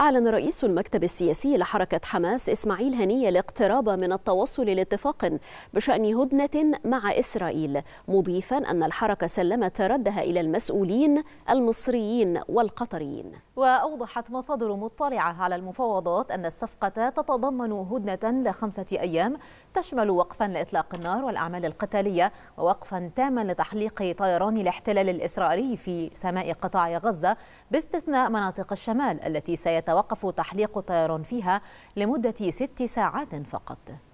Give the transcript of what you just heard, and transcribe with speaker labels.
Speaker 1: أعلن رئيس المكتب السياسي لحركة حماس إسماعيل هنية الاقتراب من التوصل لاتفاق بشأن هدنة مع إسرائيل مضيفا أن الحركة سلمت ردها إلى المسؤولين المصريين والقطريين
Speaker 2: وأوضحت مصادر مطلعة على المفاوضات أن الصفقة تتضمن هدنة لخمسة أيام تشمل وقفا لإطلاق النار والأعمال القتالية ووقفا تاما لتحليق طيران الاحتلال الإسرائيلي في سماء قطاع غزة باستثناء مناطق الشمال التي سيتم يتوقف تحليق طيران فيها لمدة ست ساعات فقط